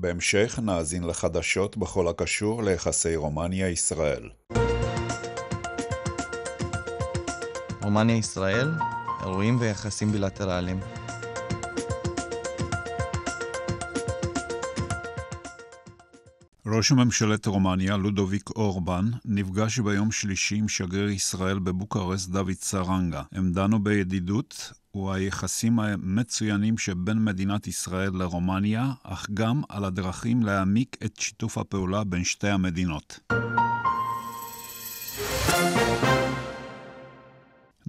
בהמשך נאזין לחדשות בכל הקשור ליחסי רומניה-ישראל. רומניה-ישראל, אירועים ויחסים בילטרליים. ראש ממשלת רומניה, לודוביק אורבן, נפגש ביום שלישי עם שגריר ישראל בבוקרסט דוד סרנגה. הם דנו בידידות הוא היחסים המצוינים שבין מדינת ישראל לרומניה, אך גם על הדרכים להעמיק את שיתוף הפעולה בין שתי המדינות.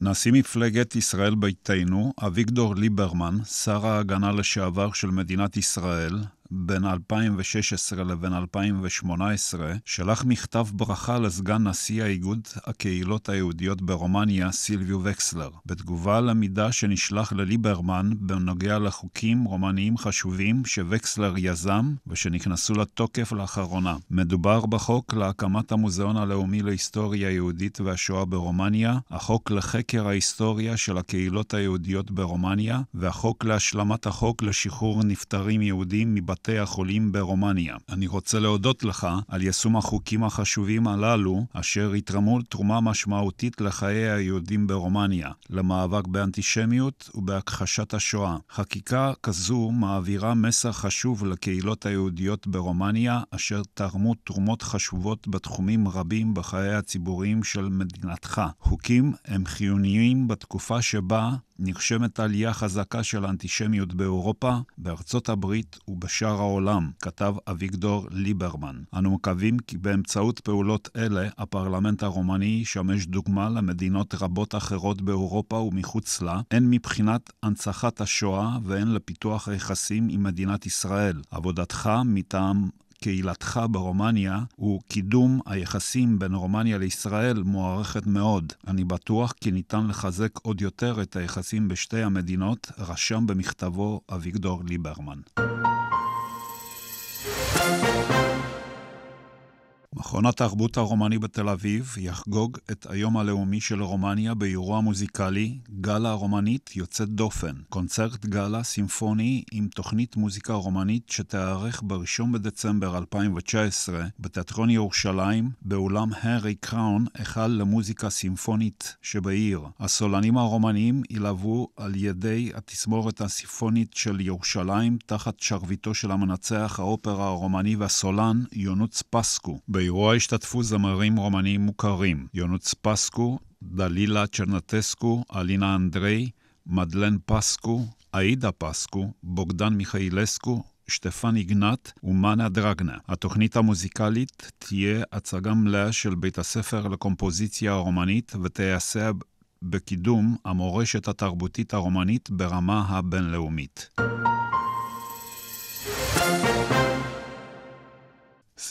נשיא מפלגת ישראל ביתנו, אביגדור ליברמן, שר ההגנה לשעבר של מדינת ישראל, בין 2016 לבין 2018, שלח מכתב ברכה לסגן נשיא האיגוד הקהילות היהודיות ברומניה, סילביו וקסלר, בתגובה למידע שנשלח לליברמן בנוגע לחוקים רומניים חשובים שווקסלר יזם ושנכנסו לתוקף לאחרונה. מדובר בחוק להקמת המוזיאון הלאומי להיסטוריה היהודית והשואה ברומניה, החוק לחקר ההיסטוריה של הקהילות היהודיות ברומניה, והחוק להשלמת החוק לשחרור נפטרים יהודים מבתי בתי החולים ברומניה. אני רוצה להודות לך על יישום החוקים החשובים הללו, אשר יתרמו תרומה משמעותית לחיי היהודים ברומניה, למאבק באנטישמיות ובהכחשת השואה. חקיקה כזו מעבירה מסר חשוב לקהילות היהודיות ברומניה, אשר תרמו תרומות חשובות בתחומים רבים בחיי הציבוריים של מדינתך. חוקים הם חיוניים בתקופה שבה נרשמת עלייה חזקה של האנטישמיות באירופה, בארצות הברית ובשאר העולם, כתב אביגדור ליברמן. אנו מקווים כי באמצעות פעולות אלה, הפרלמנט הרומני ישמש דוגמה למדינות רבות אחרות באירופה ומחוץ לה, הן מבחינת הנצחת השואה והן לפיתוח היחסים עם מדינת ישראל. עבודתך מטעם קהילתך ברומניה הוא קידום היחסים בין רומניה לישראל מוערכת מאוד. אני בטוח כי ניתן לחזק עוד יותר את היחסים בשתי המדינות, רשם במכתבו אביגדור ליברמן. מכון התרבות הרומני בתל אביב יחגוג את היום הלאומי של רומניה באירוע מוזיקלי גאלה רומנית יוצאת דופן. קונצרט גאלה סימפוני עם תוכנית מוזיקה רומנית שתיארך ב-1 בדצמבר 2019 בתיאטרון ירושלים באולם הארי קראון, היכל למוזיקה סימפונית שבעיר. הסולנים הרומנים ילוו על ידי התסמורת הסימפונית של ירושלים תחת שרביטו של המנצח האופרה הרומני והסולן יונוץ פסקו. באירוע באירוע השתתפו זמרים רומנים מוכרים, יונוץ פסקו, דלילה צ'רנטסקו, אלינה אנדרי, מדלן פסקו, עאידה פסקו, בוגדן מיכאילסקו, שטפן איגנט ומאנה דרגנה. התוכנית המוזיקלית תהיה הצגה מלאה של בית הספר לקומפוזיציה הרומנית ותיעשה בקידום המורשת התרבותית הרומנית ברמה הבינלאומית.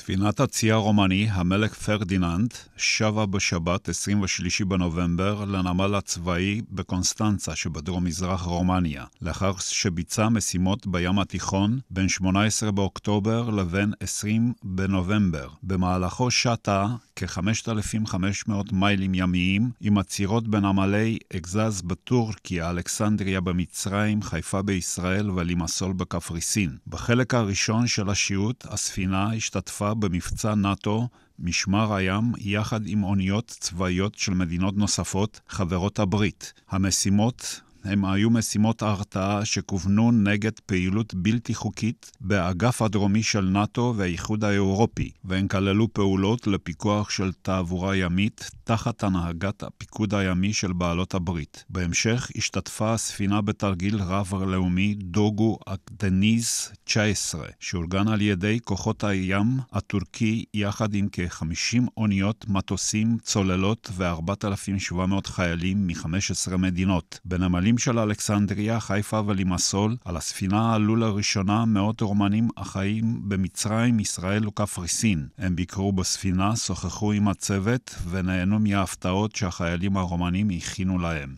ספינת הצי הרומני, המלך פרדיננד, שבה בשבת 23 בנובמבר לנמל הצבאי בקונסטנצה שבדרום-מזרח רומניה, לאחר שביצע משימות בים התיכון בין 18 באוקטובר לבין 20 בנובמבר. במהלכו שטה כ-5,500 מיילים ימיים, עם עצירות בנמלי אגזז בטורקיה, אלכסנדריה במצרים, חיפה בישראל ולימסול בקפריסין. בחלק הראשון של השיעוט, הספינה השתתפה במבצע נאט"ו משמר הים יחד עם אוניות צבאיות של מדינות נוספות, חברות הברית. המשימות הם היו משימות הרתעה שכוונו נגד פעילות בלתי חוקית באגף הדרומי של נאט"ו והאיחוד האירופי, והן כללו פעולות לפיקוח של תעבורה ימית תחת הנהגת הפיקוד הימי של בעלות הברית. בהמשך השתתפה הספינה בתרגיל רב-לאומי דוגו אקדניז 19, שאורגן על ידי כוחות הים הטורקי יחד עם כ-50 אוניות, מטוסים, צוללות ו-4,700 חיילים מ-15 מדינות. בנמלים השטחים של אלכסנדריה, חיפה ולימסול, על הספינה עלו לראשונה מאות רומנים החיים במצרים, ישראל וקפריסין. הם ביקרו בספינה, שוחחו עם הצוות ונהנו מההפתעות שהחיילים הרומנים הכינו להם.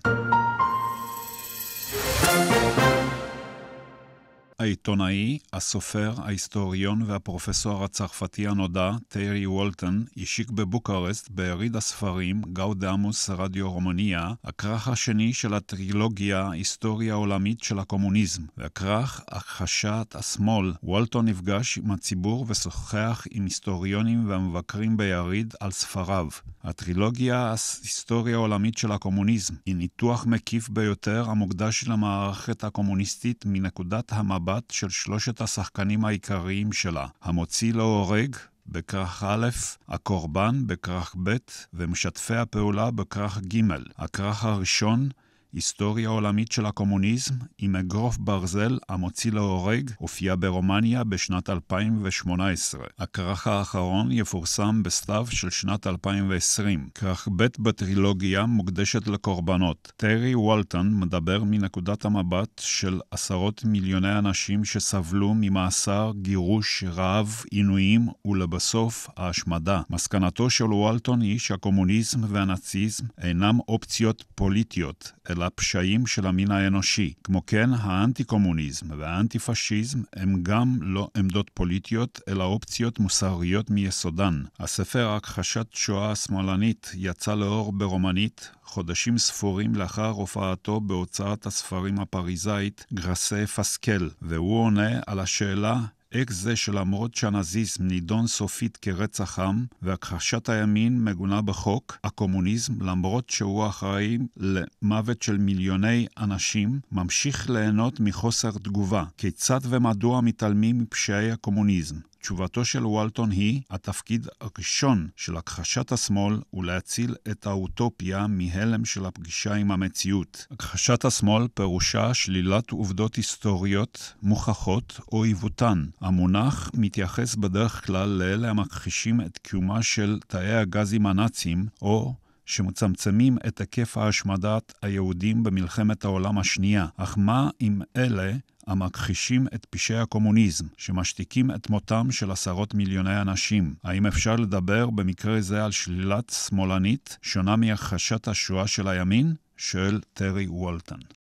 העיתונאי, הסופר, ההיסטוריון והפרופסור הצרפתי הנודע, טיירי וולטון, השיק בבוקרסט, ביריד הספרים, גאודמוס רדיו רומניה, הכרך השני של הטרילוגיה היסטוריה עולמית של הקומוניזם, והכרך הכחשת השמאל. וולטון נפגש עם הציבור ושוחח עם היסטוריונים והמבקרים ביריד על ספריו. הטרילוגיה היסטוריה עולמית של הקומוניזם היא ניתוח מקיף ביותר המוקדש למערכת הקומוניסטית מנקודת המבט המבט של שלושת השחקנים העיקריים שלה, המוציא להורג, בכרך א', הקורבן בכרך ב' ומשתפי הפעולה בכרך ג'. הכרך הראשון היסטוריה עולמית של הקומוניזם עם אגרוף ברזל המוציא להורג הופיע ברומניה בשנת 2018. הכרך האחרון יפורסם בסתיו של שנת 2020. כרך ב' בטרילוגיה מוקדשת לקורבנות. טרי וולטון מדבר מנקודת המבט של עשרות מיליוני אנשים שסבלו ממאסר, גירוש, רעב, עינויים ולבסוף ההשמדה. מסקנתו של וולטון היא שהקומוניזם והנאציזם אינם אופציות פוליטיות, אלא הפשעים של המין האנושי. כמו כן, האנטי-קומוניזם והאנטי-פשיזם הם גם לא עמדות פוליטיות, אלא אופציות מוסריות מיסודן. הספר הכחשת שואה השמאלנית יצא לאור ברומנית, חודשים ספורים לאחר הופעתו בהוצאת הספרים הפריזאית גרסה פסקל, והוא עונה על השאלה אקט זה שלמרות שהנאזיזם נידון סופית כרצח עם והכחשת הימין מגונה בחוק, הקומוניזם, למרות שהוא אחראי למוות של מיליוני אנשים, ממשיך ליהנות מחוסר תגובה. כיצד ומדוע מתעלמים מפשעי הקומוניזם? תשובתו של וולטון היא, התפקיד הראשון של הכחשת השמאל הוא להציל את האוטופיה מהלם של הפגישה עם המציאות. הכחשת השמאל פירושה שלילת עובדות היסטוריות מוכחות או עיוותן. המונח מתייחס בדרך כלל לאלה המכחישים את קיומה של תאי הגזים הנאצים, או שמצמצמים את היקף השמדת היהודים במלחמת העולם השנייה, אך מה עם אלה המכחישים את פשעי הקומוניזם, שמשתיקים את מותם של עשרות מיליוני אנשים. האם אפשר לדבר במקרה זה על שלילת שמאלנית, שונה מהכחשת השואה של הימין? שואל טרי וולטן.